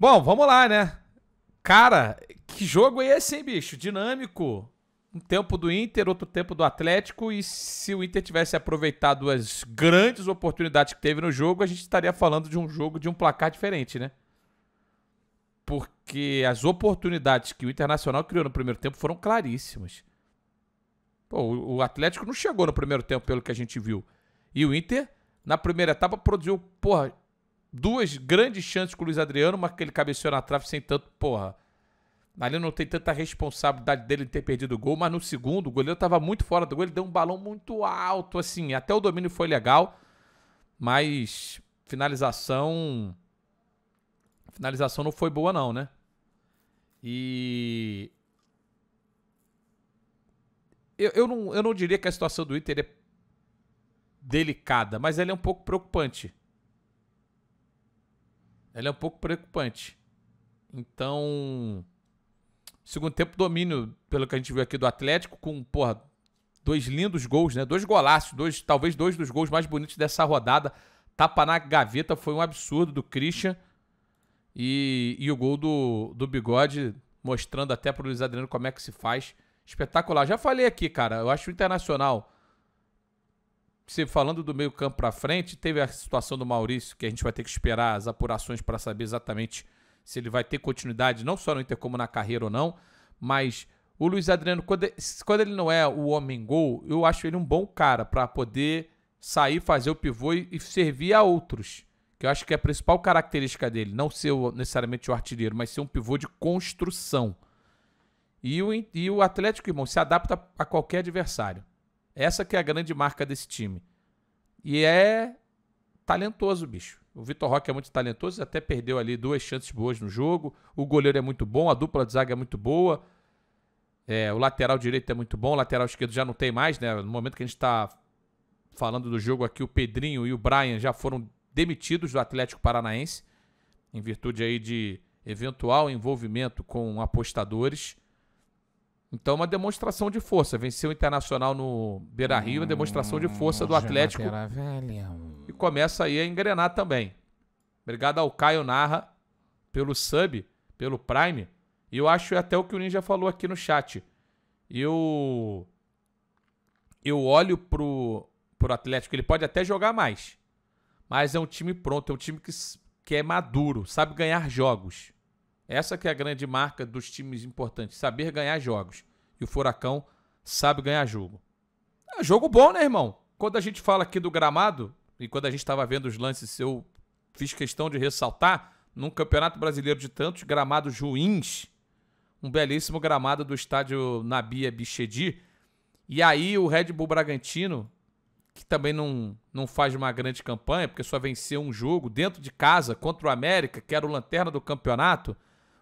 Bom, vamos lá, né? Cara, que jogo é esse, hein, bicho? Dinâmico. Um tempo do Inter, outro tempo do Atlético. E se o Inter tivesse aproveitado as grandes oportunidades que teve no jogo, a gente estaria falando de um jogo de um placar diferente, né? Porque as oportunidades que o Internacional criou no primeiro tempo foram claríssimas. Pô, o Atlético não chegou no primeiro tempo, pelo que a gente viu. E o Inter, na primeira etapa, produziu, porra, duas grandes chances com o Luiz Adriano, mas que ele cabeceou na trave sem tanto, porra. Ali não tem tanta responsabilidade dele ter perdido o gol, mas no segundo, o goleiro estava muito fora do gol, ele deu um balão muito alto, assim. Até o domínio foi legal, mas finalização. Finalização não foi boa, não, né? E. Eu, eu, não, eu não diria que a situação do Inter é delicada, mas ela é um pouco preocupante. Ela é um pouco preocupante. Então, segundo tempo, domínio, pelo que a gente viu aqui do Atlético, com, porra, dois lindos gols, né? Dois golaços, dois, talvez dois dos gols mais bonitos dessa rodada. Tapa na gaveta foi um absurdo do Christian. E, e o gol do, do Bigode, mostrando até pro Luiz Adriano como é que se faz. Espetacular. Já falei aqui, cara, eu acho o Internacional você falando do meio campo para frente, teve a situação do Maurício, que a gente vai ter que esperar as apurações para saber exatamente se ele vai ter continuidade, não só no Inter como na carreira ou não, mas o Luiz Adriano, quando, quando ele não é o homem gol, eu acho ele um bom cara para poder sair, fazer o pivô e, servir a outros. Que eu acho que é a principal característica dele, não ser necessariamente o artilheiro, mas ser um pivô de construção. E o, e o Atlético, irmão, se adapta a qualquer adversário. Essa que é a grande marca desse time. E é talentoso, bicho. O Vitor Roque é muito talentoso, até perdeu ali duas chances boas no jogo. O goleiro é muito bom, a dupla de zaga é muito boa. É, o lateral direito é muito bom, o lateral esquerdo já não tem mais, né? No momento que a gente está falando do jogo aqui, o Pedrinho e o Brian já foram demitidos do Atlético Paranaense, em virtude aí de eventual envolvimento com apostadores. Então, uma demonstração de força. Venceu o Internacional no Beira Rio, hum, uma demonstração de força do Atlético. E começa aí a engrenar também. Obrigado ao Caio Narra pelo sub, pelo Prime. E eu acho até o que o Ninja falou aqui no chat. Eu. Eu olho pro, pro Atlético, ele pode até jogar mais. Mas é um time pronto, é um time que, que é maduro, sabe ganhar jogos. Essa que é a grande marca dos times importantes, saber ganhar jogos. E o Furacão sabe ganhar jogo. É jogo bom, né, irmão? Quando a gente fala aqui do gramado, e quando a gente estava vendo os lances, eu fiz questão de ressaltar, num campeonato brasileiro de tantos gramados ruins, um belíssimo gramado do estádio Nabia Bichedi. E aí o Red Bull Bragantino, que também não, não faz uma grande campanha, porque só venceu um jogo dentro de casa contra o América, que era o lanterna do campeonato,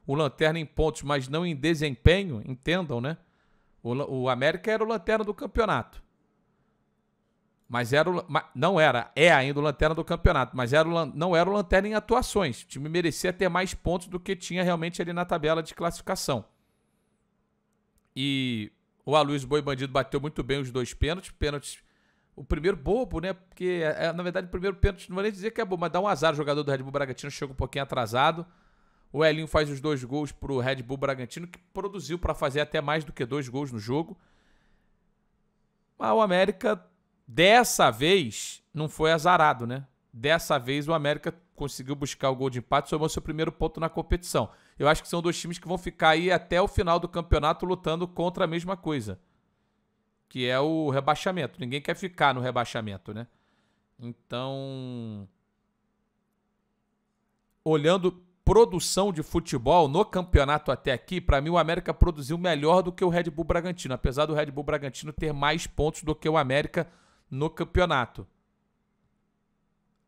o Lanterna em pontos, mas não em desempenho, entendam, né? O, o América era o Lanterna do campeonato. Mas era o, não era, é ainda o Lanterna do campeonato, mas era o, não era o Lanterna em atuações. O time merecia ter mais pontos do que tinha realmente ali na tabela de classificação. E o Aluís Boi Bandido bateu muito bem os dois pênaltis, pênaltis o primeiro bobo, né? Porque, é, é, na verdade, o primeiro pênalti, não vou nem dizer que é bobo, mas dá um azar. O jogador do Red Bull Bragantino chega um pouquinho atrasado. O Elinho faz os dois gols para o Red Bull Bragantino, que produziu para fazer até mais do que dois gols no jogo. Mas o América, dessa vez, não foi azarado, né? Dessa vez o América conseguiu buscar o gol de empate, somou seu primeiro ponto na competição. Eu acho que são dois times que vão ficar aí até o final do campeonato lutando contra a mesma coisa, que é o rebaixamento. Ninguém quer ficar no rebaixamento, né? Então, olhando produção de futebol no campeonato até aqui, para mim o América produziu melhor do que o Red Bull Bragantino, apesar do Red Bull Bragantino ter mais pontos do que o América no campeonato.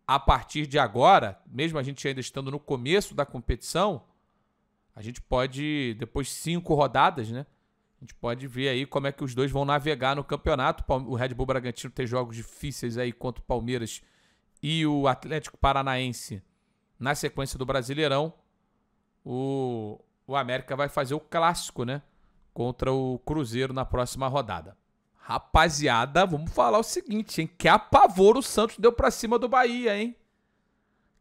A partir de agora, mesmo a gente ainda estando no começo da competição, a gente pode, depois cinco rodadas, né? A gente pode ver aí como é que os dois vão navegar no campeonato. O Red Bull Bragantino tem jogos difíceis aí contra o Palmeiras e o Atlético Paranaense na sequência do Brasileirão, o, o América vai fazer o clássico, né? Contra o Cruzeiro na próxima rodada. Rapaziada, vamos falar o seguinte, hein? Que apavoro o Santos deu pra cima do Bahia, hein?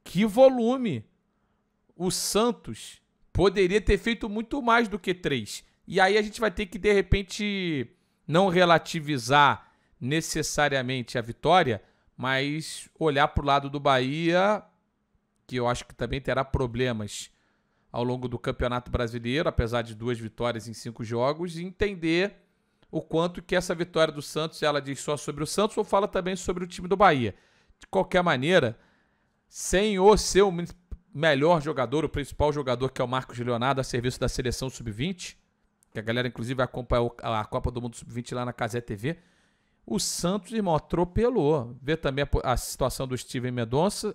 Que volume! O Santos poderia ter feito muito mais do que três. E aí a gente vai ter que, de repente, não relativizar necessariamente a vitória, mas olhar pro lado do Bahia que eu acho que também terá problemas ao longo do Campeonato Brasileiro, apesar de duas vitórias em cinco jogos, e entender o quanto que essa vitória do Santos, ela diz só sobre o Santos ou fala também sobre o time do Bahia. De qualquer maneira, sem o seu melhor jogador, o principal jogador, que é o Marcos Leonardo, a serviço da seleção sub-20, que a galera inclusive vai acompanhar a Copa do Mundo sub-20 lá na Casé TV, o Santos, irmão, atropelou. Vê também a, a situação do Steven Mendonça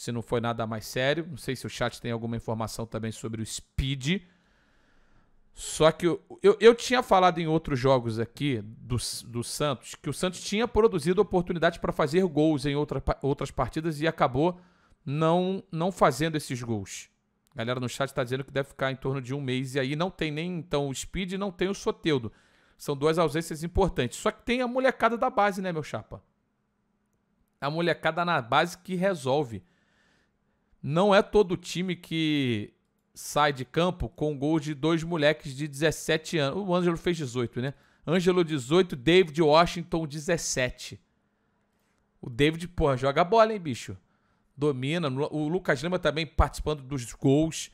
se não foi nada mais sério. Não sei se o chat tem alguma informação também sobre o Speed. Só que eu, eu, eu, tinha falado em outros jogos aqui do, do Santos que o Santos tinha produzido oportunidade para fazer gols em outra, outras partidas e acabou não, não fazendo esses gols. A galera no chat está dizendo que deve ficar em torno de um mês e aí não tem nem então o Speed não tem o Soteudo. São duas ausências importantes. Só que tem a molecada da base, né, meu chapa? A molecada na base que resolve. Não é todo time que sai de campo com gol de dois moleques de 17 anos. O Ângelo fez 18, né? Ângelo 18, David Washington 17. O David, porra, joga bola, hein, bicho? Domina. O Lucas Lima também participando dos gols.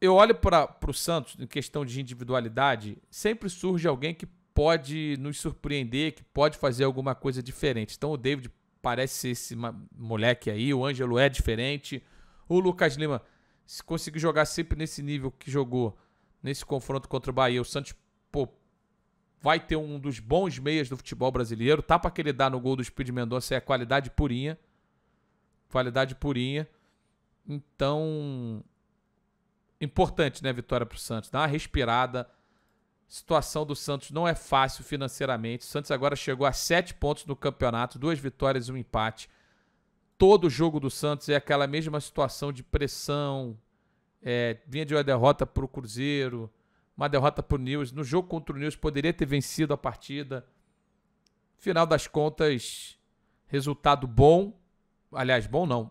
Eu olho para o Santos em questão de individualidade, sempre surge alguém que pode nos surpreender, que pode fazer alguma coisa diferente. Então o David parece esse moleque aí, o Ângelo é diferente. O Lucas Lima, se conseguir jogar sempre nesse nível que jogou nesse confronto contra o Bahia, o Santos pô, vai ter um dos bons meias do futebol brasileiro. Tapa tá que ele dá no gol do Speed Mendonça é qualidade purinha. Qualidade purinha. Então, importante, né, vitória para o Santos. Dá uma respirada situação do Santos não é fácil financeiramente. O Santos agora chegou a sete pontos no campeonato, duas vitórias e um empate. Todo jogo do Santos é aquela mesma situação de pressão. É, vinha de uma derrota para o Cruzeiro, uma derrota para o News. No jogo contra o News poderia ter vencido a partida. Final das contas, resultado bom. Aliás, bom não.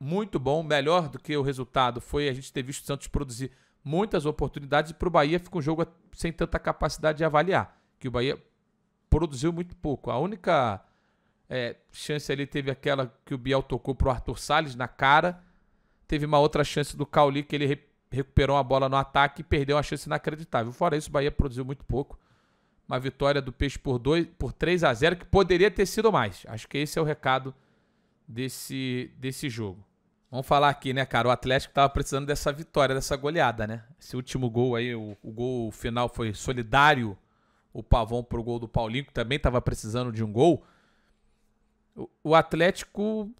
Muito bom. Melhor do que o resultado foi a gente ter visto o Santos produzir muitas oportunidades e para o Bahia fica um jogo sem tanta capacidade de avaliar, que o Bahia produziu muito pouco. A única é, chance ali teve aquela que o Biel tocou para o Arthur Salles na cara, teve uma outra chance do Cauli que ele re recuperou uma bola no ataque e perdeu uma chance inacreditável. Fora isso, o Bahia produziu muito pouco. Uma vitória do Peixe por, dois, por 3 a 0 que poderia ter sido mais. Acho que esse é o recado desse, desse jogo. Vamos falar aqui, né, cara? O Atlético estava precisando dessa vitória, dessa goleada, né? Esse último gol aí, o, o gol final foi solidário. O Pavão pro gol do Paulinho, que também estava precisando de um gol. O, o Atlético.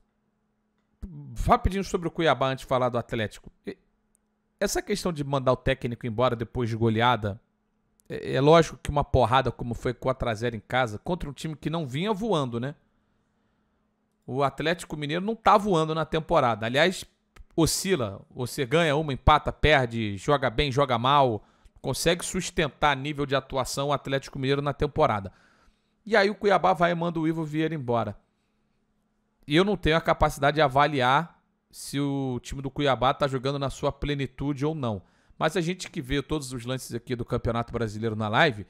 Rapidinho sobre o Cuiabá antes de falar do Atlético. Essa questão de mandar o técnico embora depois de goleada. É, é lógico que uma porrada como foi 4x0 em casa, contra um time que não vinha voando, né? O Atlético Mineiro não tá voando na temporada. Aliás, oscila. Você ganha uma, empata, perde, joga bem, joga mal. Consegue sustentar nível de atuação o Atlético Mineiro na temporada. E aí o Cuiabá vai e manda o Ivo Vieira embora. E eu não tenho a capacidade de avaliar se o time do Cuiabá está jogando na sua plenitude ou não. Mas a gente que vê todos os lances aqui do Campeonato Brasileiro na live,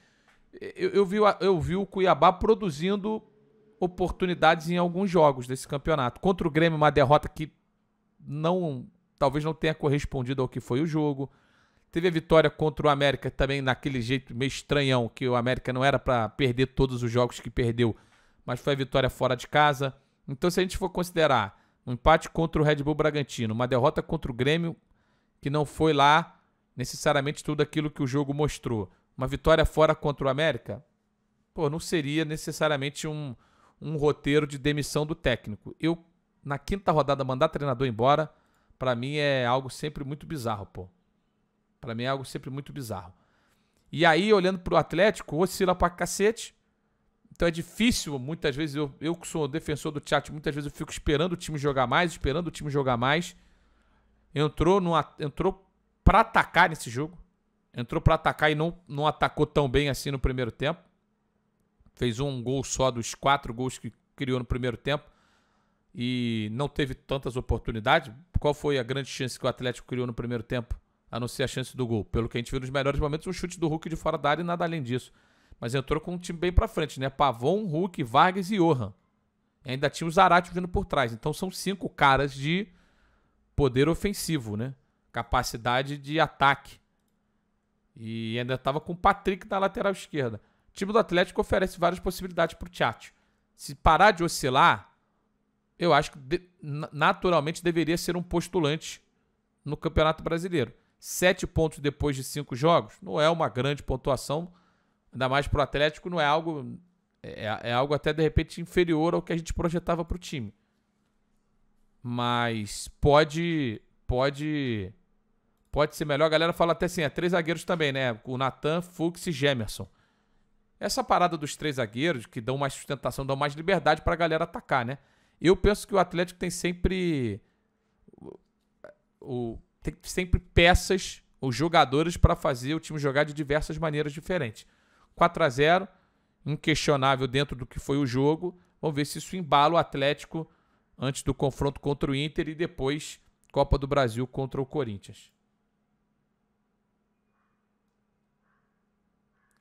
eu, eu, vi, eu vi o Cuiabá produzindo oportunidades em alguns jogos desse campeonato. Contra o Grêmio, uma derrota que não talvez não tenha correspondido ao que foi o jogo. Teve a vitória contra o América também naquele jeito meio estranhão, que o América não era para perder todos os jogos que perdeu, mas foi a vitória fora de casa. Então, se a gente for considerar um empate contra o Red Bull Bragantino, uma derrota contra o Grêmio, que não foi lá necessariamente tudo aquilo que o jogo mostrou, uma vitória fora contra o América, pô, não seria necessariamente um, um roteiro de demissão do técnico. Eu, na quinta rodada, mandar treinador embora, para mim é algo sempre muito bizarro, pô. Para mim é algo sempre muito bizarro. E aí, olhando pro Atlético, oscila pra cacete. Então é difícil, muitas vezes, eu, eu que sou defensor do chat, muitas vezes eu fico esperando o time jogar mais, esperando o time jogar mais. Entrou, numa, entrou pra atacar nesse jogo. Entrou pra atacar e não, não atacou tão bem assim no primeiro tempo. Fez um gol só dos quatro gols que criou no primeiro tempo e não teve tantas oportunidades. Qual foi a grande chance que o Atlético criou no primeiro tempo, a não ser a chance do gol? Pelo que a gente viu nos melhores momentos, o um chute do Hulk de fora da área e nada além disso. Mas entrou com um time bem para frente, né? Pavon, Hulk, Vargas e Johan. E ainda tinha o Zarate vindo por trás. Então são cinco caras de poder ofensivo, né? Capacidade de ataque. E ainda estava com o Patrick na lateral esquerda. O time do Atlético oferece várias possibilidades para o Tchatcho. Se parar de oscilar, eu acho que de, naturalmente deveria ser um postulante no Campeonato Brasileiro. Sete pontos depois de cinco jogos não é uma grande pontuação, ainda mais para o Atlético, não é algo. É, é, é, algo até de repente inferior ao que a gente projetava para o time. Mas pode. Pode. Pode ser melhor. A galera fala até assim: é três zagueiros também, né? O Natan, Fux e Gemerson essa parada dos três zagueiros que dão mais sustentação, dão mais liberdade para a galera atacar, né? Eu penso que o Atlético tem sempre o, tem sempre peças os jogadores para fazer o time jogar de diversas maneiras diferentes. 4 a 0, inquestionável dentro do que foi o jogo. Vamos ver se isso embala o Atlético antes do confronto contra o Inter e depois Copa do Brasil contra o Corinthians.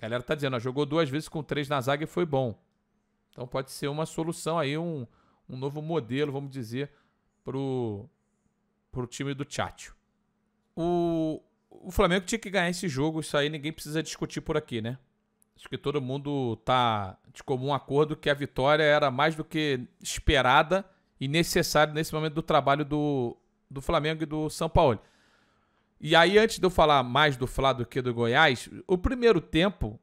galera tá dizendo, ó, jogou duas vezes com três na zaga e foi bom. Então pode ser uma solução aí, um, um novo modelo, vamos dizer, pro, pro time do Tchatcho. O, o Flamengo tinha que ganhar esse jogo, isso aí ninguém precisa discutir por aqui, né? Acho que todo mundo tá de comum acordo que a vitória era mais do que esperada e necessária nesse momento do trabalho do, do Flamengo e do São Paulo. E aí, antes de eu falar mais do Flá do que do Goiás, o primeiro tempo,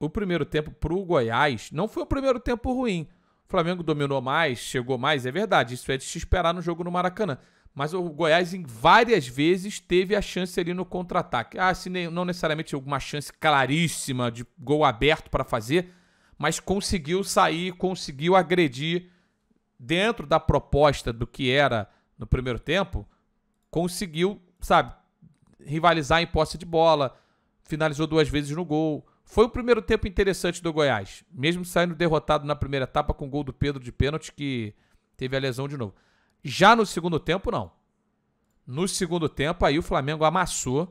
o primeiro tempo pro Goiás não foi um primeiro tempo ruim. O Flamengo dominou mais, chegou mais, é verdade. Isso é de se esperar no jogo no Maracanã. Mas o Goiás, em várias vezes, teve a chance ali no contra-ataque. Ah, se nem, não necessariamente alguma chance claríssima de gol aberto para fazer, mas conseguiu sair, conseguiu agredir dentro da proposta do que era no primeiro tempo, conseguiu, sabe, rivalizar em posse de bola, finalizou duas vezes no gol. Foi o primeiro tempo interessante do Goiás, mesmo saindo derrotado na primeira etapa com o gol do Pedro de pênalti, que teve a lesão de novo. Já no segundo tempo, não. No segundo tempo, aí o Flamengo amassou.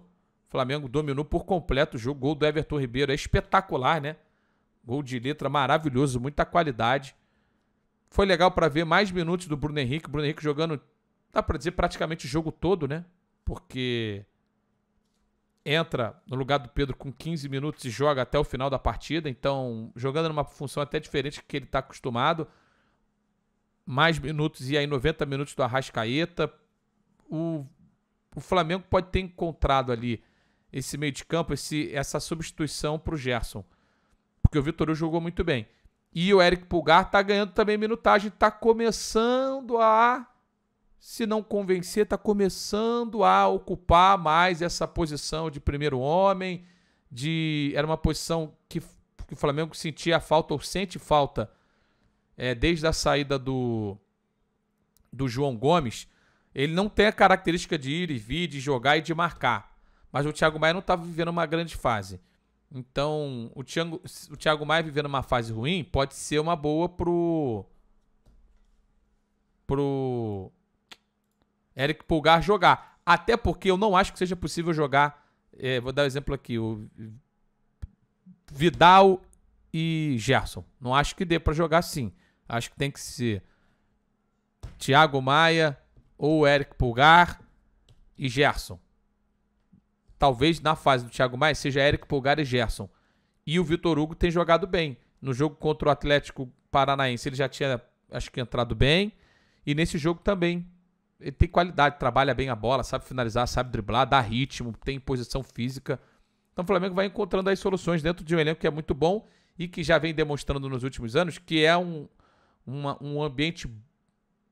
O Flamengo dominou por completo o jogo. Gol do Everton Ribeiro é espetacular, né? Gol de letra maravilhoso, muita qualidade. Foi legal para ver mais minutos do Bruno Henrique. Bruno Henrique jogando, dá para dizer, praticamente o jogo todo, né? Porque entra no lugar do Pedro com 15 minutos e joga até o final da partida, então jogando numa função até diferente que ele está acostumado. Mais minutos e aí 90 minutos do Arrascaeta. O, o Flamengo pode ter encontrado ali esse meio de campo, esse, essa substituição para o Gerson. Porque o Vitor Hugo jogou muito bem. E o Eric Pulgar está ganhando também minutagem, está começando a se não convencer, está começando a ocupar mais essa posição de primeiro homem, de era uma posição que, que o Flamengo sentia falta ou sente falta é, desde a saída do, do João Gomes. Ele não tem a característica de ir e vir, de jogar e de marcar. Mas o Thiago Maia não estava vivendo uma grande fase. Então, o Thiago, o Thiago Maia vivendo uma fase ruim pode ser uma boa pro. pro Eric Pulgar jogar. Até porque eu não acho que seja possível jogar. É, vou dar um exemplo aqui: o Vidal e Gerson. Não acho que dê para jogar assim. Acho que tem que ser Thiago Maia ou Eric Pulgar e Gerson. Talvez na fase do Thiago Maia seja Eric Pulgar e Gerson. E o Vitor Hugo tem jogado bem. No jogo contra o Atlético Paranaense ele já tinha, acho que, entrado bem. E nesse jogo também ele tem qualidade, trabalha bem a bola, sabe finalizar, sabe driblar, dá ritmo, tem posição física. Então o Flamengo vai encontrando as soluções dentro de um elenco que é muito bom e que já vem demonstrando nos últimos anos que é um, uma, um ambiente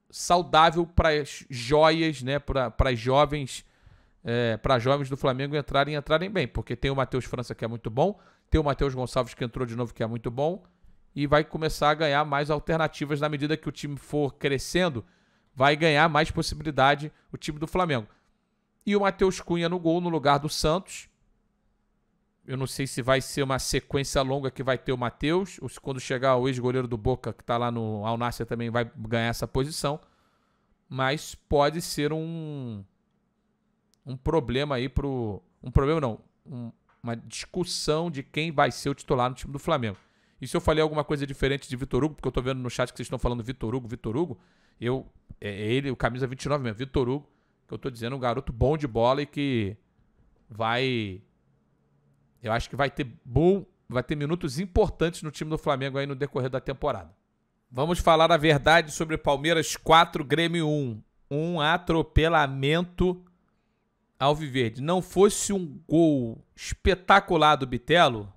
saudável para as joias, né, para as jovens, é, para jovens do Flamengo entrarem entrarem bem, porque tem o Matheus França que é muito bom, tem o Matheus Gonçalves que entrou de novo que é muito bom e vai começar a ganhar mais alternativas na medida que o time for crescendo vai ganhar mais possibilidade o time do Flamengo. E o Matheus Cunha no gol no lugar do Santos. Eu não sei se vai ser uma sequência longa que vai ter o Matheus, ou se quando chegar o ex-goleiro do Boca, que está lá no Alnácia, também vai ganhar essa posição. Mas pode ser um, um problema aí pro. Um problema não. Um, uma discussão de quem vai ser o titular no time do Flamengo. E se eu falei alguma coisa diferente de Vitor Hugo, porque eu estou vendo no chat que vocês estão falando Vitor Hugo, Vitor Hugo, eu é, é ele, o camisa 29 mesmo, Vitor Hugo, que eu tô dizendo, um garoto bom de bola e que vai. Eu acho que vai ter bom, vai ter minutos importantes no time do Flamengo aí no decorrer da temporada. Vamos falar a verdade sobre Palmeiras 4, Grêmio 1. Um atropelamento Viverde. Não fosse um gol espetacular do Bitelo,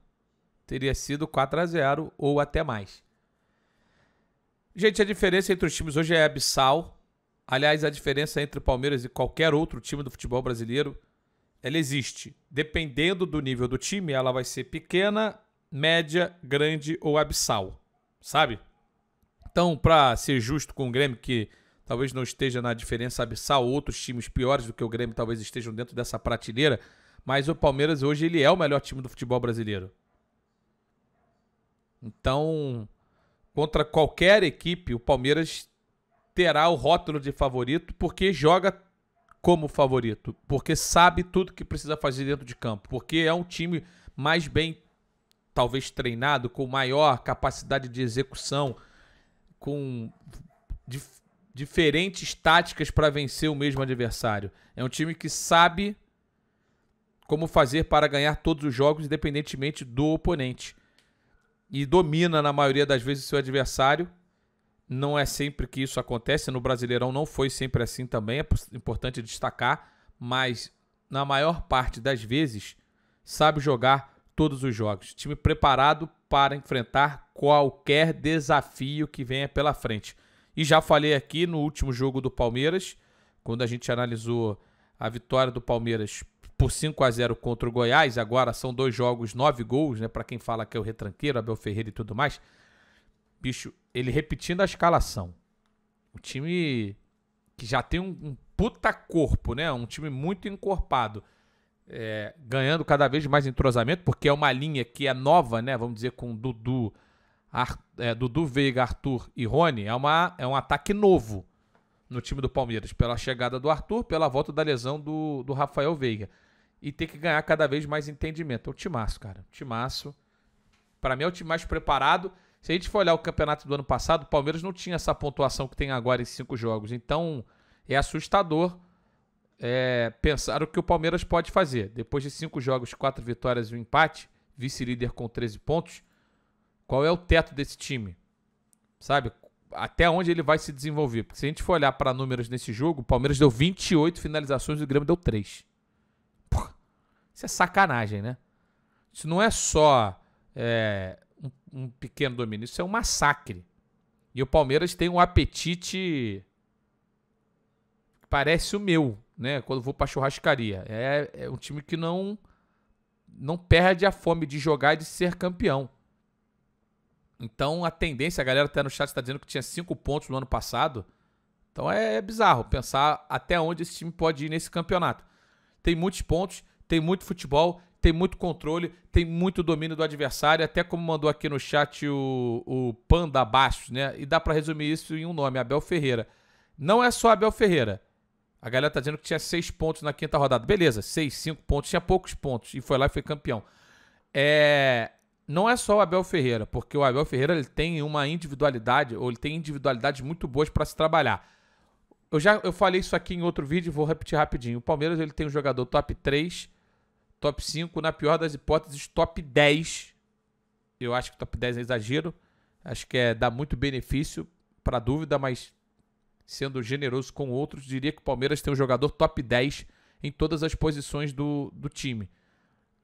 teria sido 4 a 0 ou até mais. Gente, a diferença entre os times hoje é abissal. Aliás, a diferença entre o Palmeiras e qualquer outro time do futebol brasileiro, ela existe. Dependendo do nível do time, ela vai ser pequena, média, grande ou abissal, sabe? Então, para ser justo com o Grêmio, que talvez não esteja na diferença abissal, outros times piores do que o Grêmio talvez estejam dentro dessa prateleira, mas o Palmeiras hoje ele é o melhor time do futebol brasileiro. Então, contra qualquer equipe, o Palmeiras terá o rótulo de favorito porque joga como favorito, porque sabe tudo que precisa fazer dentro de campo, porque é um time mais bem talvez treinado, com maior capacidade de execução, com dif diferentes táticas para vencer o mesmo adversário. É um time que sabe como fazer para ganhar todos os jogos, independentemente do oponente e domina na maioria das vezes seu adversário. Não é sempre que isso acontece, no Brasileirão não foi sempre assim também, é importante destacar, mas na maior parte das vezes sabe jogar todos os jogos. Time preparado para enfrentar qualquer desafio que venha pela frente. E já falei aqui no último jogo do Palmeiras, quando a gente analisou a vitória do Palmeiras por 5 a 0 contra o Goiás. Agora são dois jogos, nove gols, né? Para quem fala que é o retranqueiro, Abel Ferreira e tudo mais. Bicho, ele repetindo a escalação. O time que já tem um, um puta corpo, né? Um time muito encorpado. É, ganhando cada vez mais entrosamento, porque é uma linha que é nova, né? Vamos dizer, com Dudu, Ar, é, Dudu Veiga, Arthur e Rony. É, uma, é um ataque novo no time do Palmeiras, pela chegada do Arthur, pela volta da lesão do, do Rafael Veiga e ter que ganhar cada vez mais entendimento. É o Timaço, cara. Timaço. Para mim é o time mais preparado. Se a gente for olhar o campeonato do ano passado, o Palmeiras não tinha essa pontuação que tem agora em cinco jogos. Então é assustador é, pensar o que o Palmeiras pode fazer. Depois de cinco jogos, quatro vitórias e um empate, vice-líder com 13 pontos, qual é o teto desse time? Sabe? Até onde ele vai se desenvolver? Porque se a gente for olhar para números nesse jogo, o Palmeiras deu 28 finalizações e o Grêmio deu 3. Isso é sacanagem, né? Isso não é só é, um, um, pequeno domínio, isso é um massacre. E o Palmeiras tem um apetite que parece o meu, né? Quando vou pra churrascaria. É, é um time que não, não perde a fome de jogar e de ser campeão. Então a tendência, a galera até no chat está dizendo que tinha cinco pontos no ano passado. Então é, é bizarro pensar até onde esse time pode ir nesse campeonato. Tem muitos pontos tem muito futebol, tem muito controle, tem muito domínio do adversário, até como mandou aqui no chat o, o Panda Bastos, né? E dá para resumir isso em um nome, Abel Ferreira. Não é só Abel Ferreira. A galera tá dizendo que tinha seis pontos na quinta rodada. Beleza, seis, cinco pontos, tinha poucos pontos. E foi lá e foi campeão. É, não é só o Abel Ferreira, porque o Abel Ferreira ele tem uma individualidade, ou ele tem individualidades muito boas para se trabalhar. Eu já eu falei isso aqui em outro vídeo, vou repetir rapidinho. O Palmeiras ele tem um jogador top 3 Top 5, na pior das hipóteses, top 10. Eu acho que top 10 é exagero. Acho que é dá muito benefício para dúvida, mas sendo generoso com outros, diria que o Palmeiras tem um jogador top 10 em todas as posições do, do time.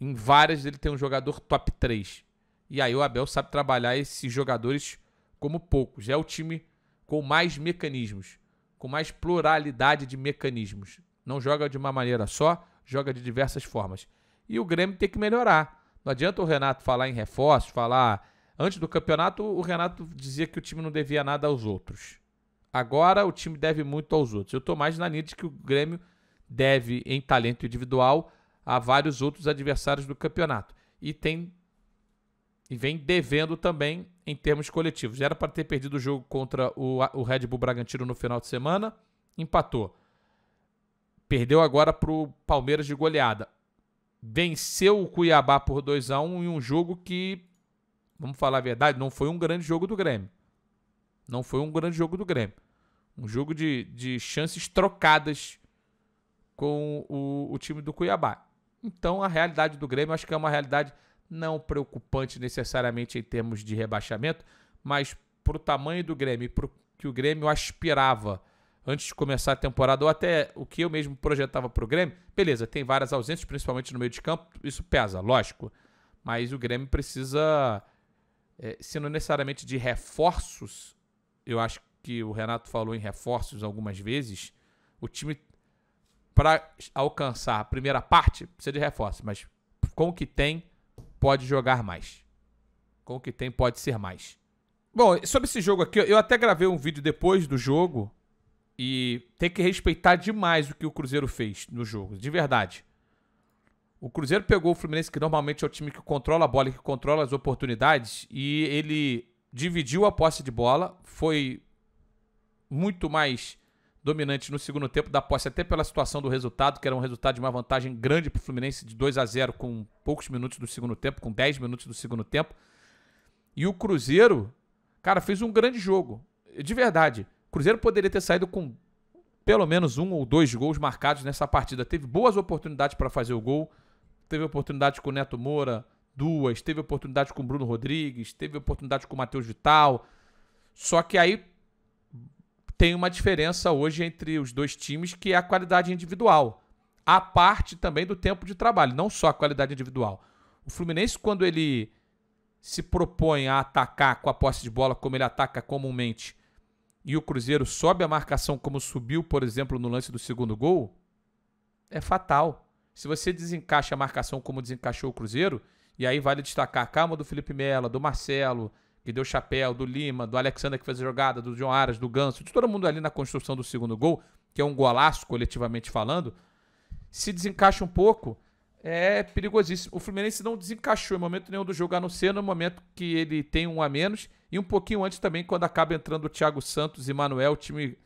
Em várias ele tem um jogador top 3. E aí o Abel sabe trabalhar esses jogadores como poucos. É o time com mais mecanismos, com mais pluralidade de mecanismos. Não joga de uma maneira só, joga de diversas formas e o Grêmio tem que melhorar. Não adianta o Renato falar em reforço, falar. Antes do campeonato, o Renato dizia que o time não devia nada aos outros. Agora o time deve muito aos outros. Eu estou mais na linha de que o Grêmio deve, em talento individual, a vários outros adversários do campeonato. E tem. E vem devendo também em termos coletivos. era para ter perdido o jogo contra o, o Red Bull Bragantino no final de semana, empatou. Perdeu agora para o Palmeiras de goleada venceu o Cuiabá por 2 a 1 em um jogo que, vamos falar a verdade, não foi um grande jogo do Grêmio. Não foi um grande jogo do Grêmio. Um jogo de, de chances trocadas com o, o time do Cuiabá. Então a realidade do Grêmio acho que é uma realidade não preocupante necessariamente em termos de rebaixamento, mas para o tamanho do Grêmio, para que o Grêmio aspirava antes de começar a temporada, ou até o que eu mesmo projetava para o Grêmio, beleza, tem várias ausências, principalmente no meio de campo, isso pesa, lógico. Mas o Grêmio precisa, é, se não necessariamente de reforços, eu acho que o Renato falou em reforços algumas vezes, o time, para alcançar a primeira parte, precisa de reforços, mas com o que tem, pode jogar mais. Com o que tem, pode ser mais. Bom, sobre esse jogo aqui, eu até gravei um vídeo depois do jogo, e tem que respeitar demais o que o Cruzeiro fez no jogo, de verdade. O Cruzeiro pegou o Fluminense, que normalmente é o time que controla a bola e que controla as oportunidades, e ele dividiu a posse de bola, foi muito mais dominante no segundo tempo da posse, até pela situação do resultado, que era um resultado de uma vantagem grande para o Fluminense de 2 a 0 com poucos minutos do segundo tempo, com 10 minutos do segundo tempo. E o Cruzeiro, cara, fez um grande jogo, de verdade. Cruzeiro poderia ter saído com pelo menos um ou dois gols marcados nessa partida. Teve boas oportunidades para fazer o gol. Teve oportunidade com o Neto Moura, duas. Teve oportunidade com o Bruno Rodrigues. Teve oportunidade com o Matheus Vital. Só que aí tem uma diferença hoje entre os dois times que é a qualidade individual. A parte também do tempo de trabalho, não só a qualidade individual. O Fluminense, quando ele se propõe a atacar com a posse de bola, como ele ataca comumente, e o Cruzeiro sobe a marcação como subiu, por exemplo, no lance do segundo gol, é fatal. Se você desencaixa a marcação como desencaixou o Cruzeiro, e aí vale destacar a calma do Felipe Melo, do Marcelo, que deu chapéu, do Lima, do Alexander que fez a jogada, do João Aras, do Ganso, de todo mundo ali na construção do segundo gol, que é um golaço coletivamente falando, se desencaixa um pouco, é perigosíssimo. O Fluminense não desencaixou em momento nenhum do jogo, a não ser no momento que ele tem um a menos e um pouquinho antes também, quando acaba entrando o Thiago Santos e Manuel, o time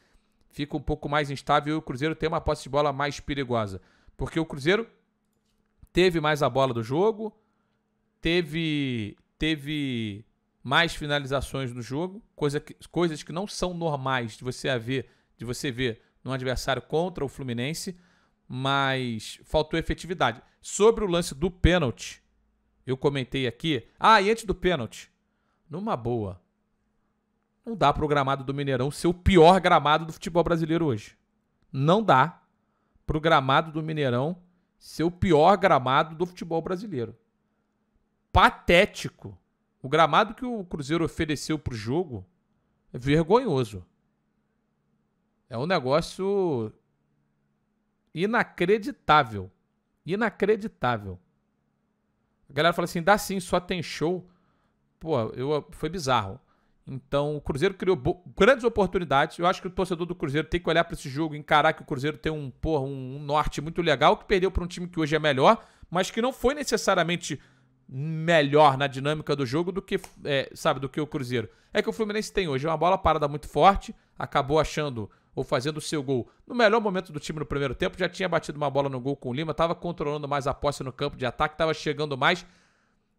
fica um pouco mais instável e o Cruzeiro tem uma posse de bola mais perigosa. Porque o Cruzeiro teve mais a bola do jogo, teve, teve mais finalizações no jogo, coisa que, coisas que não são normais de você ver, de você ver num adversário contra o Fluminense mas faltou efetividade. Sobre o lance do pênalti, eu comentei aqui. Ah, e antes do pênalti, numa boa, não dá pro gramado do Mineirão ser o pior gramado do futebol brasileiro hoje. Não dá pro gramado do Mineirão ser o pior gramado do futebol brasileiro. Patético. O gramado que o Cruzeiro ofereceu pro jogo é vergonhoso. É um negócio Inacreditável. Inacreditável. A galera fala assim: dá sim, só tem show. Pô, eu, foi bizarro. Então, o Cruzeiro criou grandes oportunidades. Eu acho que o torcedor do Cruzeiro tem que olhar para esse jogo, encarar que o Cruzeiro tem um, porra, um, um norte muito legal, que perdeu para um time que hoje é melhor, mas que não foi necessariamente melhor na dinâmica do jogo do que, é, sabe, do que o Cruzeiro. É que o Fluminense tem hoje uma bola parada muito forte, acabou achando ou fazendo o seu gol. No melhor momento do time no primeiro tempo, já tinha batido uma bola no gol com o Lima, estava controlando mais a posse no campo de ataque, estava chegando mais.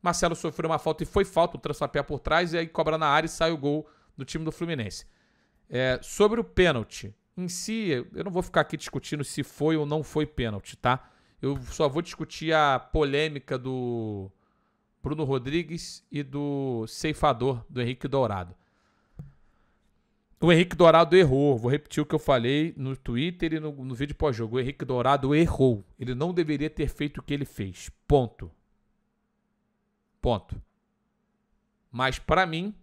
Marcelo sofreu uma falta e foi falta, um transpapé por trás, e aí cobra na área e sai o gol do time do Fluminense. É, sobre o pênalti, em si, eu não vou ficar aqui discutindo se foi ou não foi pênalti, tá? Eu só vou discutir a polêmica do Bruno Rodrigues e do ceifador do Henrique Dourado. O Henrique Dourado errou. Vou repetir o que eu falei no Twitter e no, no vídeo pós-jogo. O Henrique Dourado errou. Ele não deveria ter feito o que ele fez. Ponto. Ponto. Mas para mim,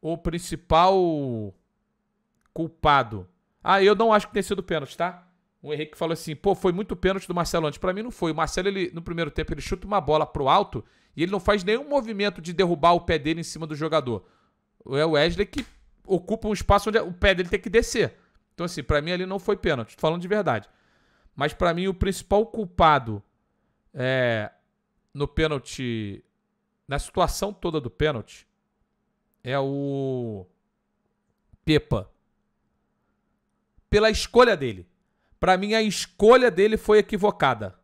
o principal culpado. Ah, eu não acho que tenha sido pênalti, tá? O Henrique falou assim: pô, foi muito pênalti do Marcelo antes. Pra mim não foi. O Marcelo, ele, no primeiro tempo, ele chuta uma bola pro alto e ele não faz nenhum movimento de derrubar o pé dele em cima do jogador. É o Wesley que ocupa um espaço onde o pé dele tem que descer. Então, assim, para mim ali não foi pênalti, tô falando de verdade. Mas para mim o principal culpado é, no pênalti, na situação toda do pênalti, é o Pepa. Pela escolha dele. Para mim a escolha dele foi equivocada.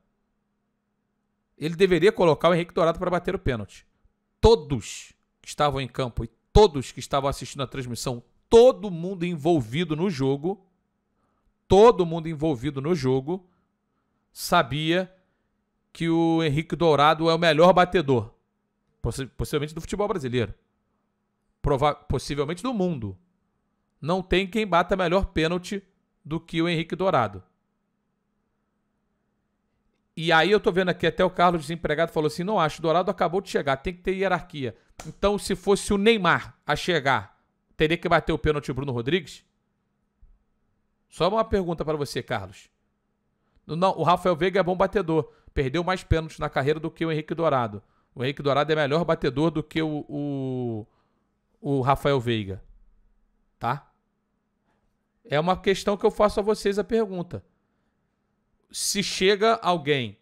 Ele deveria colocar o Henrique Dourado para bater o pênalti. Todos que estavam em campo e todos que estavam assistindo a transmissão, todo mundo envolvido no jogo, todo mundo envolvido no jogo, sabia que o Henrique Dourado é o melhor batedor, possivelmente do futebol brasileiro, Prova possivelmente do mundo. Não tem quem bata melhor pênalti do que o Henrique Dourado. E aí eu tô vendo aqui até o Carlos desempregado falou assim: não acho, Dourado acabou de chegar, tem que ter hierarquia. Então, se fosse o Neymar a chegar, teria que bater o pênalti Bruno Rodrigues? Só uma pergunta para você, Carlos. Não, o Rafael Veiga é bom batedor. Perdeu mais pênaltis na carreira do que o Henrique Dourado. O Henrique Dourado é melhor batedor do que o, o, o Rafael Veiga. Tá? É uma questão que eu faço a vocês a pergunta se chega alguém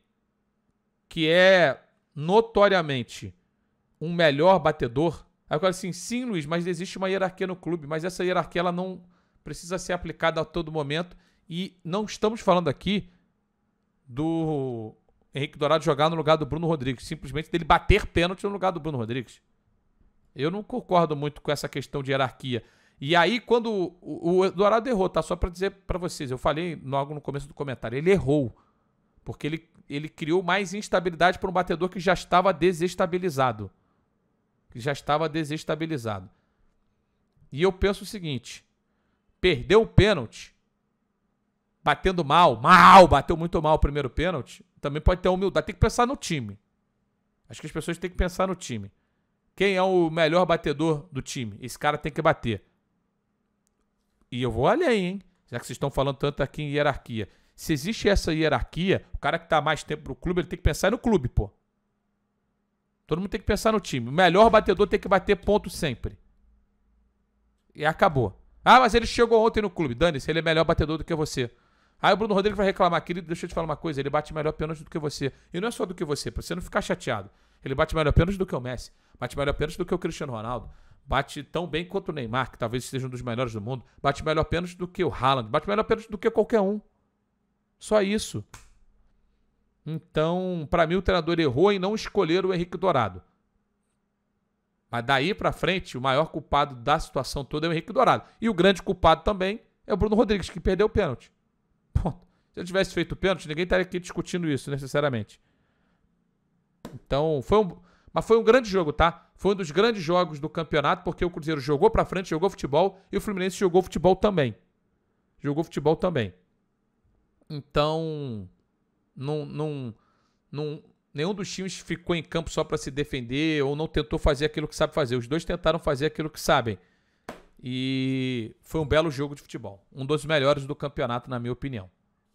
que é notoriamente um melhor batedor, aí eu falo assim, sim, Luiz, mas existe uma hierarquia no clube, mas essa hierarquia ela não precisa ser aplicada a todo momento e não estamos falando aqui do Henrique Dourado jogar no lugar do Bruno Rodrigues, simplesmente dele bater pênalti no lugar do Bruno Rodrigues. Eu não concordo muito com essa questão de hierarquia. E aí, quando o, Eduardo errou, tá? Só para dizer para vocês, eu falei logo no começo do comentário, ele errou. Porque ele, ele criou mais instabilidade para um batedor que já estava desestabilizado. Que já estava desestabilizado. E eu penso o seguinte: perdeu o pênalti, batendo mal, mal, bateu muito mal o primeiro pênalti, também pode ter humildade. Tem que pensar no time. Acho que as pessoas têm que pensar no time. Quem é o melhor batedor do time? Esse cara tem que bater. E eu vou além, hein? Já que vocês estão falando tanto aqui em hierarquia. Se existe essa hierarquia, o cara que está mais tempo no clube, ele tem que pensar no clube, pô. Todo mundo tem que pensar no time. O melhor batedor tem que bater ponto sempre. E acabou. Ah, mas ele chegou ontem no clube. Dane-se, ele é melhor batedor do que você. Aí o Bruno Rodrigues vai reclamar, querido, deixa eu te falar uma coisa, ele bate melhor pênalti do que você. E não é só do que você, pra você não ficar chateado. Ele bate melhor pênalti do que o Messi, bate melhor pênalti do que o Cristiano Ronaldo, Bate tão bem quanto o Neymar, que talvez seja um dos melhores do mundo. Bate melhor pênalti do que o Haaland. Bate melhor pênalti do que qualquer um. Só isso. Então, para mim, o treinador errou em não escolher o Henrique Dourado. Mas daí para frente, o maior culpado da situação toda é o Henrique Dourado. E o grande culpado também é o Bruno Rodrigues, que perdeu o pênalti. Ponto. Se ele tivesse feito o pênalti, ninguém estaria aqui discutindo isso, necessariamente. Então, foi um, mas foi um grande jogo, tá? Foi um dos grandes jogos do campeonato, porque o Cruzeiro jogou pra frente, jogou futebol, e o Fluminense jogou futebol também. Jogou futebol também. Então, não, não, não, nenhum dos times ficou em campo só para se defender ou não tentou fazer aquilo que sabe fazer. Os dois tentaram fazer aquilo que sabem. E foi um belo jogo de futebol. Um dos melhores do campeonato, na minha opinião.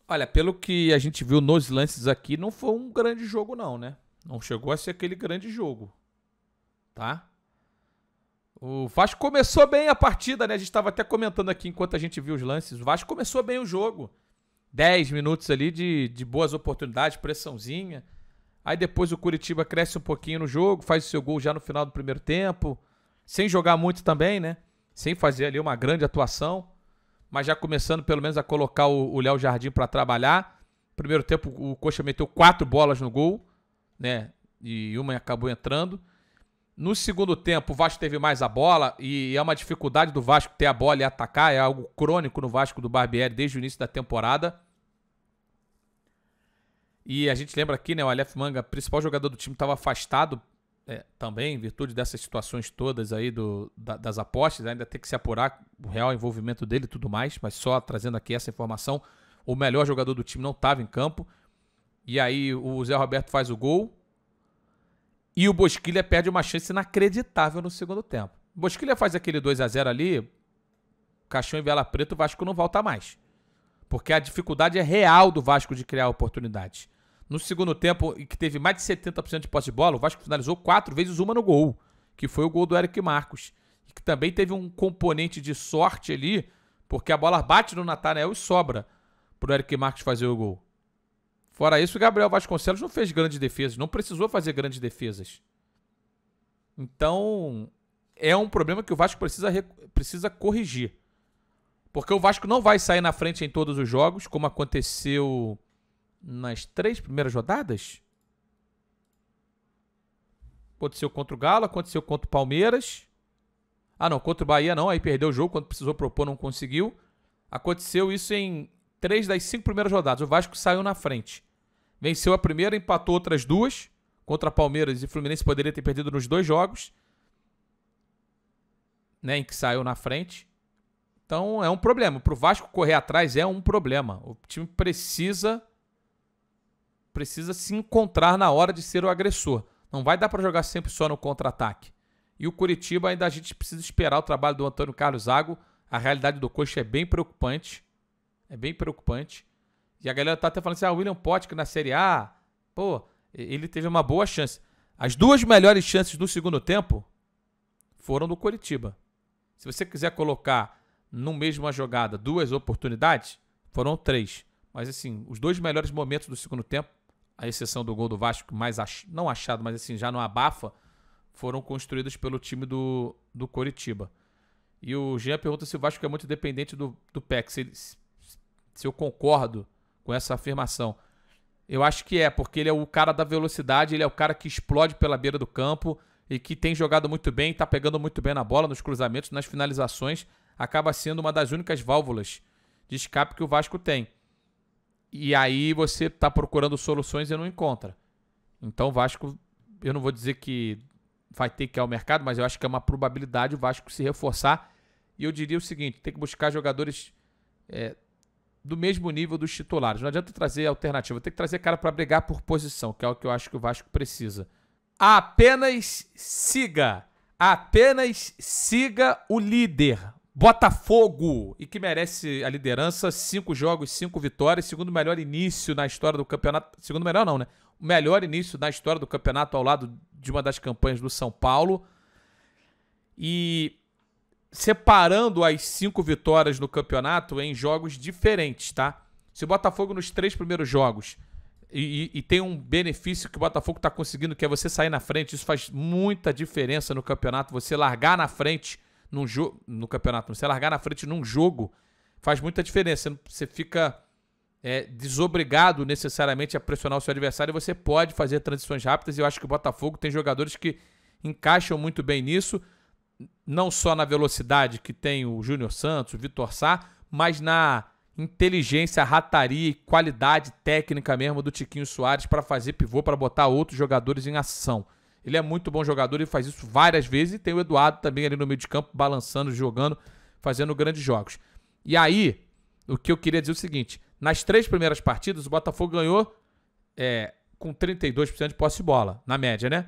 Olha, pelo que a gente viu nos lances aqui, não foi um grande jogo, não, né? Não chegou a ser aquele grande jogo, tá? O Vasco começou bem a partida, né? A gente estava até comentando aqui enquanto a gente viu os lances. O Vasco começou bem o jogo. 10 minutos ali de, de boas oportunidades, pressãozinha. Aí depois o Curitiba cresce um pouquinho no jogo, faz o seu gol já no final do primeiro tempo. Sem jogar muito também, né? Sem fazer ali uma grande atuação. Mas já começando pelo menos a colocar o Léo Jardim para trabalhar. Primeiro tempo o Coxa meteu quatro bolas no gol né? E uma acabou entrando. No segundo tempo, o Vasco teve mais a bola e é uma dificuldade do Vasco ter a bola e atacar, é algo crônico no Vasco do Barbieri desde o início da temporada. E a gente lembra aqui, né, o Aleph Manga, principal jogador do time, estava afastado é, também, em virtude dessas situações todas aí do, da, das apostas, ainda tem que se apurar o real envolvimento dele e tudo mais, mas só trazendo aqui essa informação, o melhor jogador do time não estava em campo. E aí o Zé Roberto faz o gol. E o Bosquilha perde uma chance inacreditável no segundo tempo. O Bosquilha faz aquele 2 a 0 ali. Caixão e Vela Preto, o Vasco não volta mais. Porque a dificuldade é real do Vasco de criar oportunidades. No segundo tempo, que teve mais de 70% de posse de bola, o Vasco finalizou quatro vezes uma no gol, que foi o gol do Eric Marcos. Que também teve um componente de sorte ali, porque a bola bate no Natanael e sobra pro Eric Marcos fazer o gol. Fora isso, o Gabriel Vasconcelos não fez grandes defesas, não precisou fazer grandes defesas. Então, é um problema que o Vasco precisa, precisa corrigir. Porque o Vasco não vai sair na frente em todos os jogos, como aconteceu nas três primeiras rodadas. Aconteceu contra o Galo, aconteceu contra o Palmeiras. Ah, não, contra o Bahia não, aí perdeu o jogo, quando precisou propor não conseguiu. Aconteceu isso em três das cinco primeiras rodadas. O Vasco saiu na frente. Venceu a primeira, empatou outras duas. Contra Palmeiras e Fluminense poderia ter perdido nos dois jogos. Né, em que saiu na frente. Então é um problema. Para o Vasco correr atrás é um problema. O time precisa precisa se encontrar na hora de ser o agressor. Não vai dar para jogar sempre só no contra-ataque. E o Curitiba ainda a gente precisa esperar o trabalho do Antônio Carlos Zago. A realidade do Coxa é bem preocupante. É bem preocupante. E a galera tá até falando assim: ah, William que na Série A, pô, ele teve uma boa chance. As duas melhores chances do segundo tempo foram do Coritiba. Se você quiser colocar no mesmo jogada duas oportunidades, foram três. Mas assim, os dois melhores momentos do segundo tempo, a exceção do gol do Vasco, mais ach... não achado, mas assim, já não abafa, foram construídos pelo time do, do Coritiba. E o Jean pergunta se o Vasco é muito dependente do, do PEC. Se, se eu concordo com essa afirmação. Eu acho que é, porque ele é o cara da velocidade, ele é o cara que explode pela beira do campo e que tem jogado muito bem, está pegando muito bem na bola, nos cruzamentos, nas finalizações, acaba sendo uma das únicas válvulas de escape que o Vasco tem. E aí você está procurando soluções e não encontra. Então o Vasco, eu não vou dizer que vai ter que ir ao mercado, mas eu acho que é uma probabilidade o Vasco se reforçar. E eu diria o seguinte: tem que buscar jogadores é, do mesmo nível dos titulares. Não adianta trazer alternativa, tem que trazer cara para brigar por posição, que é o que eu acho que o Vasco precisa. Apenas siga, apenas siga o líder. Botafogo, e que merece a liderança, cinco jogos, cinco vitórias, segundo melhor início na história do campeonato, segundo melhor não, né? O melhor início na história do campeonato ao lado de uma das campanhas do São Paulo. E separando as cinco vitórias no campeonato em jogos diferentes, tá? Se o Botafogo nos três primeiros jogos e, e, e tem um benefício que o Botafogo está conseguindo, que é você sair na frente, isso faz muita diferença no campeonato. Você largar na frente num jogo. No campeonato, você largar na frente num jogo faz muita diferença. Você fica é, desobrigado necessariamente a pressionar o seu adversário e você pode fazer transições rápidas. E eu acho que o Botafogo tem jogadores que encaixam muito bem nisso não só na velocidade que tem o Júnior Santos, o Vitor Sá, mas na inteligência, rataria e qualidade técnica mesmo do Tiquinho Soares para fazer pivô, para botar outros jogadores em ação. Ele é muito bom jogador, e faz isso várias vezes e tem o Eduardo também ali no meio de campo, balançando, jogando, fazendo grandes jogos. E aí, o que eu queria dizer é o seguinte: nas três primeiras partidas, o Botafogo ganhou é, com 32% de posse de bola, na média, né?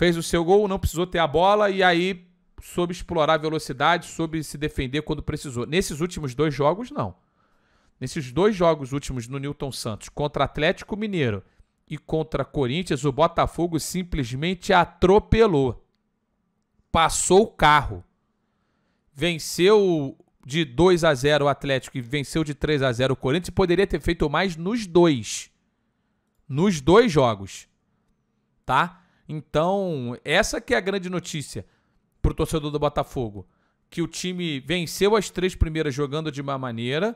fez o seu gol, não precisou ter a bola e aí soube explorar a velocidade, soube se defender quando precisou. Nesses últimos dois jogos, não. Nesses dois jogos últimos no Newton Santos, contra Atlético Mineiro e contra Corinthians, o Botafogo simplesmente atropelou. Passou o carro. Venceu de 2 a 0 o Atlético e venceu de 3 a 0 o Corinthians e poderia ter feito mais nos dois. Nos dois jogos. Tá? Então, essa que é a grande notícia para o torcedor do Botafogo. Que o time venceu as três primeiras jogando de má maneira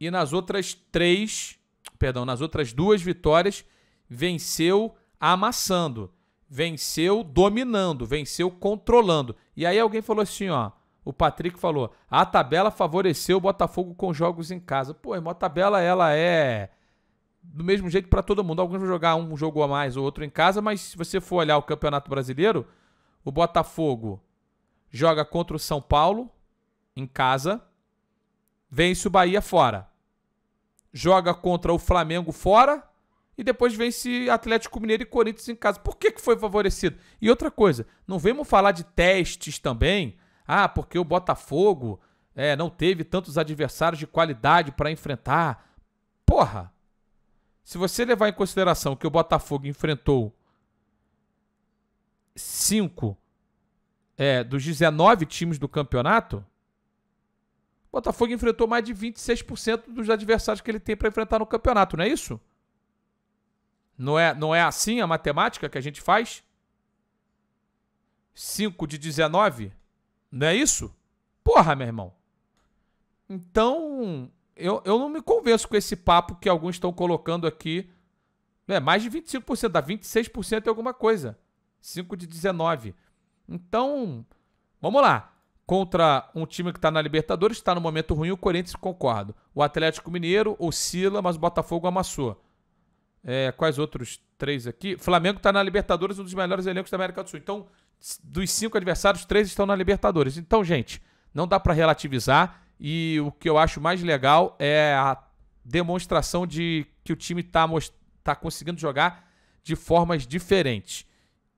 e nas outras três, perdão, nas outras duas vitórias, venceu amassando, venceu dominando, venceu controlando. E aí alguém falou assim, ó, o Patrick falou: "A tabela favoreceu o Botafogo com jogos em casa". Pô, irmão, a tabela ela é do mesmo jeito para todo mundo. Alguns vão jogar um jogo a mais ou outro em casa, mas se você for olhar o Campeonato Brasileiro, o Botafogo joga contra o São Paulo em casa, vence o Bahia fora. Joga contra o Flamengo fora e depois vence Atlético Mineiro e Corinthians em casa. Por que, que foi favorecido? E outra coisa, não vemos falar de testes também. Ah, porque o Botafogo é, não teve tantos adversários de qualidade para enfrentar. Porra, se você levar em consideração que o Botafogo enfrentou cinco é, dos 19 times do campeonato, o Botafogo enfrentou mais de 26% dos adversários que ele tem para enfrentar no campeonato, não é isso? Não é, não é assim a matemática que a gente faz? 5 de 19? Não é isso? Porra, meu irmão. Então, eu, eu não me convenço com esse papo que alguns estão colocando aqui. É, mais de 25%, dá 26% é alguma coisa. 5 de 19. Então, vamos lá. Contra um time que está na Libertadores, está no momento ruim, o Corinthians, concordo. O Atlético Mineiro oscila, mas o Botafogo amassou. É, quais outros três aqui? Flamengo está na Libertadores, um dos melhores elencos da América do Sul. Então, dos cinco adversários, três estão na Libertadores. Então, gente, não dá para relativizar. E o que eu acho mais legal é a demonstração de que o time está tá conseguindo jogar de formas diferentes.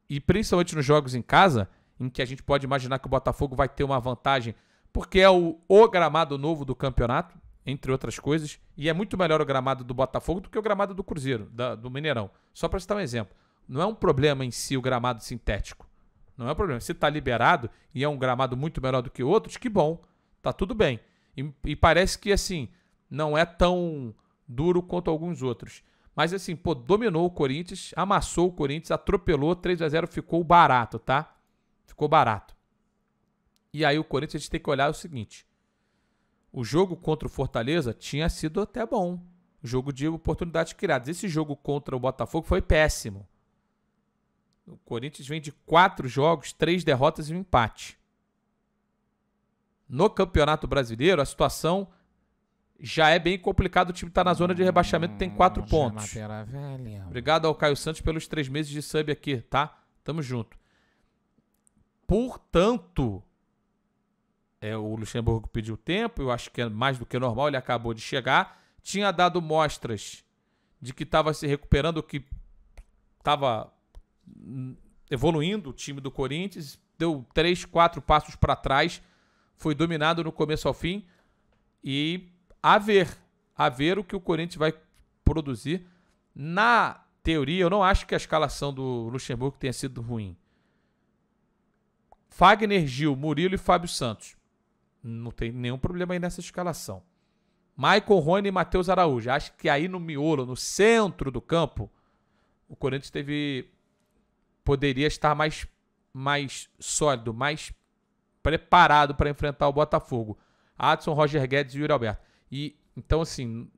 E principalmente nos jogos em casa, em que a gente pode imaginar que o Botafogo vai ter uma vantagem, porque é o, o gramado novo do campeonato, entre outras coisas, e é muito melhor o gramado do Botafogo do que o gramado do Cruzeiro, da, do Mineirão. Só para citar um exemplo, não é um problema em si o gramado sintético. Não é um problema. Se está liberado e é um gramado muito melhor do que outros, que bom tá tudo bem. E, e, parece que, assim, não é tão duro quanto alguns outros. Mas, assim, pô, dominou o Corinthians, amassou o Corinthians, atropelou, 3 a 0 ficou barato, tá? Ficou barato. E aí o Corinthians a gente tem que olhar o seguinte. O jogo contra o Fortaleza tinha sido até bom. Jogo de oportunidades criadas. Esse jogo contra o Botafogo foi péssimo. O Corinthians vem de quatro jogos, três derrotas e um empate no Campeonato Brasileiro, a situação já é bem complicada. O time está na zona de rebaixamento, tem quatro hum, pontos. É Obrigado ao Caio Santos pelos três meses de sub aqui, tá? Tamo junto. Portanto, é, o Luxemburgo pediu tempo, eu acho que é mais do que normal, ele acabou de chegar. Tinha dado mostras de que estava se recuperando, que estava evoluindo o time do Corinthians, deu três, quatro passos para trás foi dominado no começo ao fim e a ver, a ver o que o Corinthians vai produzir. Na teoria, eu não acho que a escalação do Luxemburgo tenha sido ruim. Fagner Gil, Murilo e Fábio Santos. Não tem nenhum problema aí nessa escalação. Michael Rony e Matheus Araújo. Acho que aí no miolo, no centro do campo, o Corinthians teve poderia estar mais mais sólido, mais preparado para enfrentar o Botafogo. Adson, Roger Guedes e Yuri Alberto. E então assim,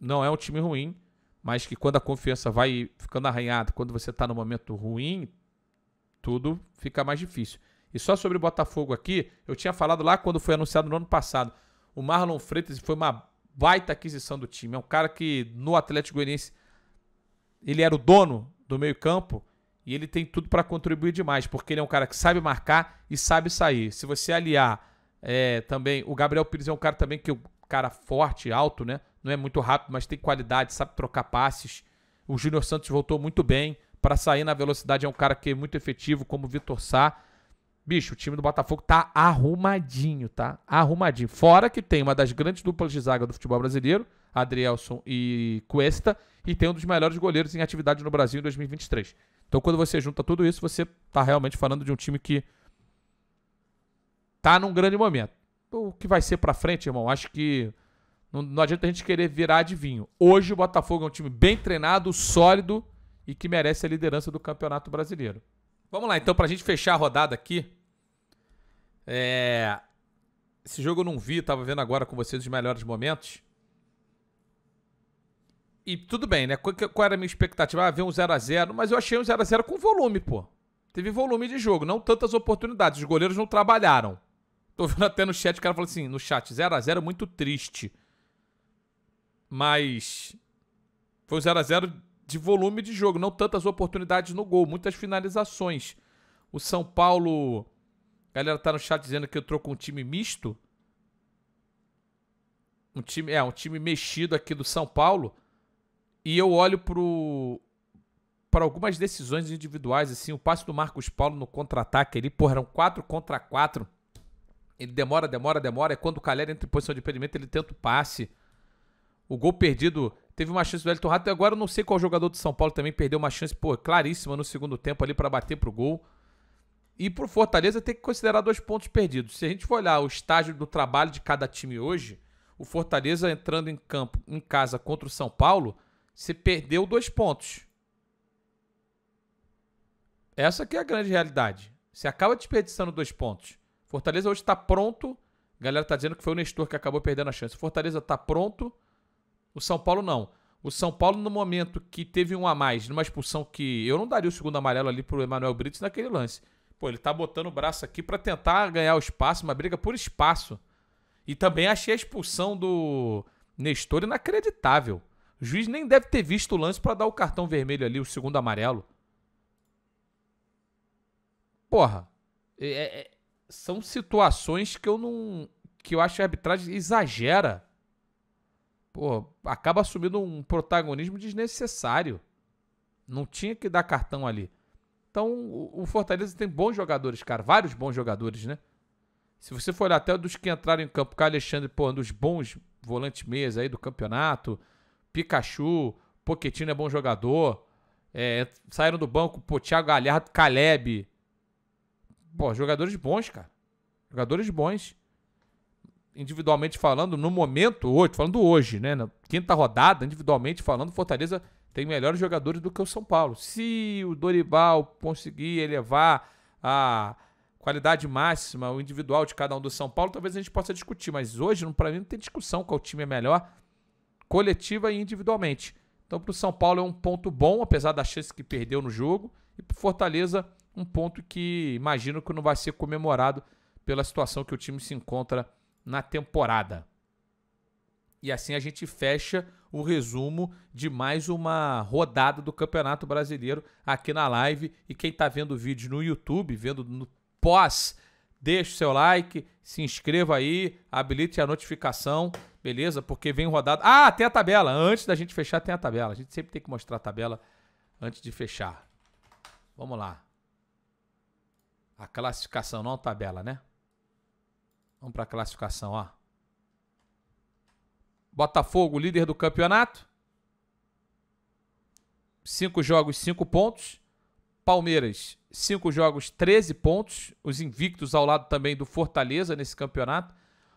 não é um time ruim, mas que quando a confiança vai ficando arranhada, quando você está no momento ruim, tudo fica mais difícil. E só sobre o Botafogo aqui, eu tinha falado lá quando foi anunciado no ano passado, o Marlon Freitas foi uma baita aquisição do time. É um cara que no Atlético Goianiense ele era o dono do meio-campo e ele tem tudo para contribuir demais, porque ele é um cara que sabe marcar e sabe sair. Se você aliar é, também, o Gabriel Pires é um cara também que é um cara forte, alto, né? Não é muito rápido, mas tem qualidade, sabe trocar passes. O Júnior Santos voltou muito bem para sair na velocidade, é um cara que é muito efetivo, como o Vitor Sá. Bicho, o time do Botafogo tá arrumadinho, tá? Arrumadinho. Fora que tem uma das grandes duplas de zaga do futebol brasileiro, Adrielson e Cuesta, e tem um dos melhores goleiros em atividade no Brasil em 2023. Então, quando você junta tudo isso, você está realmente falando de um time que está num grande momento. O que vai ser para frente, irmão? Acho que não, não adianta a gente querer virar adivinho. Hoje o Botafogo é um time bem treinado, sólido e que merece a liderança do Campeonato Brasileiro. Vamos lá, então, para a gente fechar a rodada aqui. É... Esse jogo eu não vi, estava vendo agora com vocês os melhores momentos. E tudo bem, né? Qual, qual era a minha expectativa? Ah, ver um 0x0, mas eu achei um 0x0 com volume, pô. Teve volume de jogo, não tantas oportunidades. Os goleiros não trabalharam. Tô vendo até no chat, o cara falou assim, no chat, 0x0 é muito triste. Mas foi um 0x0 de volume de jogo, não tantas oportunidades no gol, muitas finalizações. O São Paulo, a galera tá no chat dizendo que entrou com um time misto. Um time, é, um time mexido aqui do São Paulo. E eu olho pro para algumas decisões individuais, assim, o passe do Marcos Paulo no contra-ataque ele porra, eram 4 contra 4. Ele demora, demora, demora. É quando o Calera entra em posição de impedimento, ele tenta o passe. O gol perdido teve uma chance do Elton Rato. E agora eu não sei qual jogador de São Paulo também perdeu uma chance, pô, claríssima no segundo tempo ali para bater pro gol. E pro Fortaleza tem que considerar dois pontos perdidos. Se a gente for olhar o estágio do trabalho de cada time hoje, o Fortaleza entrando em campo, em casa contra o São Paulo, você perdeu dois pontos. Essa que é a grande realidade. Você acaba desperdiçando dois pontos. Fortaleza hoje está pronto. A galera tá dizendo que foi o Nestor que acabou perdendo a chance. Fortaleza está pronto. O São Paulo não. O São Paulo, no momento que teve um a mais, numa expulsão que eu não daria o segundo amarelo ali pro Emanuel Brito naquele lance. Pô, ele tá botando o braço aqui para tentar ganhar o espaço, uma briga por espaço. E também achei a expulsão do Nestor inacreditável. O juiz nem deve ter visto o lance para dar o cartão vermelho ali, o segundo amarelo. Porra, é, é, é, são situações que eu não. que eu acho que a arbitragem exagera. Pô, acaba assumindo um protagonismo desnecessário. Não tinha que dar cartão ali. Então, o, o Fortaleza tem bons jogadores, cara. Vários bons jogadores, né? Se você for olhar até dos que entraram em campo, com é Alexandre, pô, um dos bons volantes meias aí do campeonato. Pikachu, Poquetino é bom jogador. É, saíram do banco, pô, Thiago Galhardo, Caleb. Pô, jogadores bons, cara. Jogadores bons. Individualmente falando, no momento, hoje, falando hoje, né? Na quinta rodada, individualmente falando, Fortaleza tem melhores jogadores do que o São Paulo. Se o Dorival conseguir elevar a qualidade máxima, o individual de cada um do São Paulo, talvez a gente possa discutir. Mas hoje, para mim, não tem discussão qual time é melhor coletiva e individualmente. Então, para o São Paulo é um ponto bom, apesar da chance que perdeu no jogo, e para Fortaleza, um ponto que imagino que não vai ser comemorado pela situação que o time se encontra na temporada. E assim a gente fecha o resumo de mais uma rodada do Campeonato Brasileiro aqui na live. E quem está vendo o vídeo no YouTube, vendo no pós, deixe o seu like, se inscreva aí, habilite a notificação Beleza? Porque vem rodada. Ah, tem a tabela. Antes da gente fechar, tem a tabela. A gente sempre tem que mostrar a tabela antes de fechar. Vamos lá. A classificação, não a tabela, né? Vamos para a classificação, ó. Botafogo, líder do campeonato. Cinco jogos, cinco pontos. Palmeiras, cinco jogos, 13 pontos. Os invictos ao lado também do Fortaleza nesse campeonato.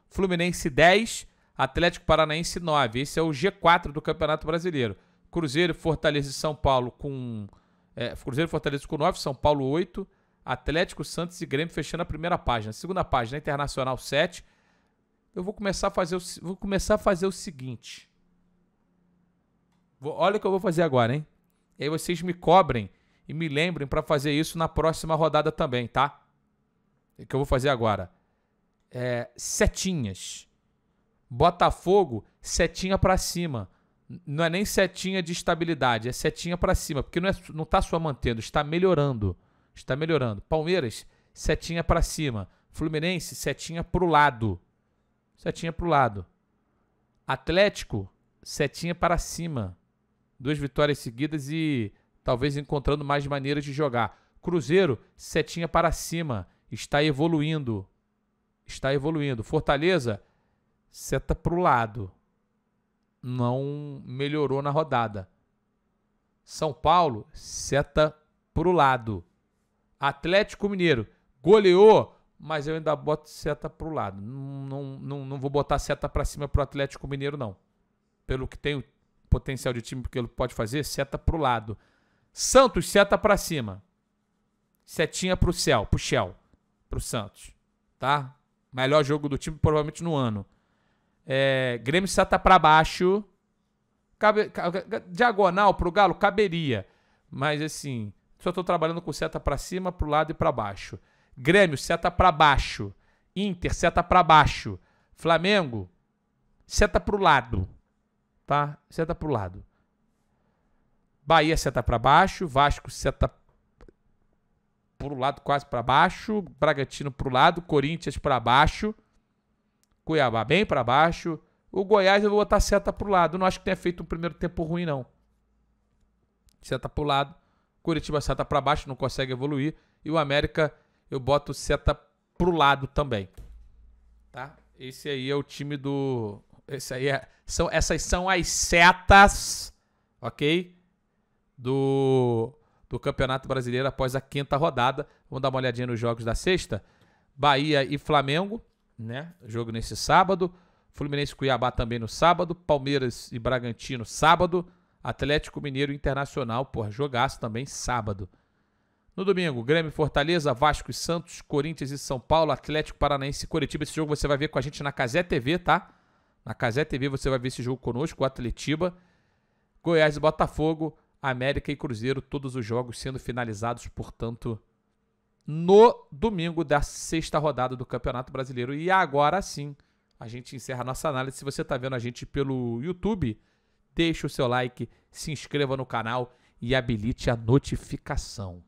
Fluminense, 10. Atlético Paranaense 9. Esse é o G4 do Campeonato Brasileiro. Cruzeiro, Fortaleza e São Paulo com. É, Cruzeiro, Fortaleza com 9, São Paulo 8. Atlético, Santos e Grêmio fechando a primeira página. Segunda página, Internacional 7. Eu vou começar a fazer o, vou começar a fazer o seguinte. Vou, olha o que eu vou fazer agora, hein? E aí vocês me cobrem e me lembrem para fazer isso na próxima rodada também, tá? O que eu vou fazer agora? É, setinhas. Botafogo, setinha para cima. Não é nem setinha de estabilidade, é setinha para cima, porque não, é, não tá só mantendo, está melhorando. Está melhorando. Palmeiras, setinha para cima. Fluminense, setinha pro lado. Setinha pro lado. Atlético, setinha para cima. Duas vitórias seguidas e talvez encontrando mais maneiras de jogar. Cruzeiro, setinha para cima. Está evoluindo. Está evoluindo. Fortaleza, seta para o lado. Não melhorou na rodada. São Paulo, seta para o lado. Atlético Mineiro, goleou, mas eu ainda boto seta para o lado. Não, não, não vou botar seta para cima para o Atlético Mineiro, não. Pelo que tem o potencial de time, porque ele pode fazer, seta para o lado. Santos, seta para cima. Setinha para o céu, para o Shell, para o Santos. Tá? Melhor jogo do time provavelmente no ano. É, Grêmio está para baixo. Cabe, diagonal pro Galo caberia. Mas assim, só estou trabalhando com seta para cima, pro lado e para baixo. Grêmio, seta para baixo. Inter, seta para baixo. Flamengo, seta pro lado. Tá? Seta pro lado. Bahia, seta para baixo. Vasco, seta pro lado, quase para baixo. Bragantino pro lado. Corinthians para baixo. Cuiabá bem para baixo. O Goiás eu vou botar seta pro lado. Não acho que tenha feito um primeiro tempo ruim, não. Seta pro lado. Curitiba seta para baixo, não consegue evoluir. E o América eu boto seta pro lado também. Tá? Esse aí é o time do. Esse aí é... são, essas são as setas, ok? Do, do Campeonato Brasileiro após a quinta rodada. Vamos dar uma olhadinha nos jogos da sexta. Bahia e Flamengo né? Jogo nesse sábado. Fluminense Cuiabá também no sábado. Palmeiras e Bragantino sábado. Atlético Mineiro Internacional, porra, jogaço também sábado. No domingo, Grêmio Fortaleza, Vasco e Santos, Corinthians e São Paulo, Atlético Paranaense e Coritiba. Esse jogo você vai ver com a gente na Casé TV, tá? Na Casé TV você vai ver esse jogo conosco, o Atletiba. Goiás e Botafogo, América e Cruzeiro, todos os jogos sendo finalizados, portanto, no domingo da sexta rodada do Campeonato Brasileiro. E agora sim, a gente encerra a nossa análise. Se você está vendo a gente pelo YouTube, deixe o seu like, se inscreva no canal e habilite a notificação.